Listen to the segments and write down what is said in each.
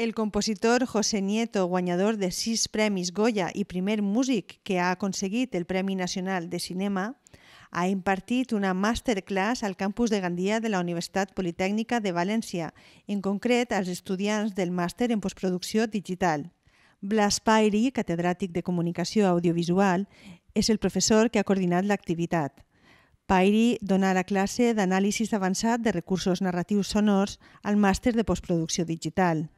El compositor José Nieto, guanyador de sis premis Goya i primer músic que ha aconseguit el Premi Nacional de Cinema, ha impartit una masterclass al campus de Gandia de la Universitat Politècnica de València, en concret als estudiants del màster en postproducció digital. Blas Pairi, catedràtic de Comunicació Audiovisual, és el professor que ha coordinat l'activitat. Pairi dona la classe d'anàlisi avançat de recursos narratius sonors al màster de postproducció digital.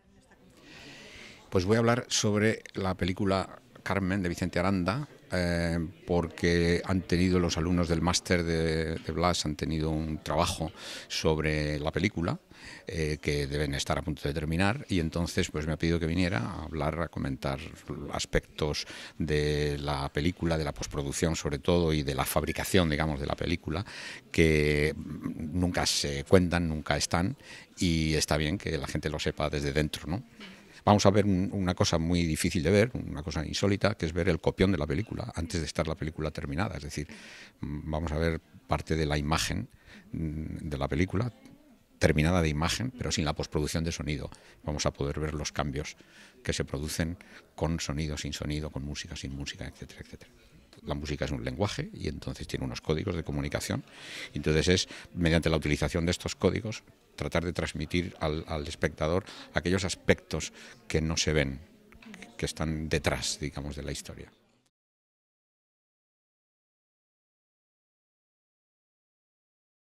Pues voy a hablar sobre la película Carmen de Vicente Aranda, eh, porque han tenido los alumnos del máster de, Blas, han tenido un trabajo sobre la película. Eh, que deben estar a punto de terminar y entonces pues me ha pedido que viniera a hablar, a comentar aspectos de la película, de la postproducción sobre todo y de la fabricación, digamos, de la película que nunca se cuentan, nunca están y está bien que la gente lo sepa desde dentro, ¿no? vamos a ver una cosa muy difícil de ver, una cosa insólita, que es ver el copión de la película antes de estar la película terminada. Es decir, mm, vamos a ver parte de la imagen mm, de la película terminada de imagen, pero sin la postproducción de sonido. Vamos a poder ver los cambios que se producen con sonido, sin sonido, con música, sin música, etcétera, etcétera la música es un lenguaje y entonces tiene unos códigos de comunicación. Entonces es mediante la utilización de estos códigos tratar de transmitir al, espectador aquellos aspectos que no se ven, que están detrás, digamos, de la historia.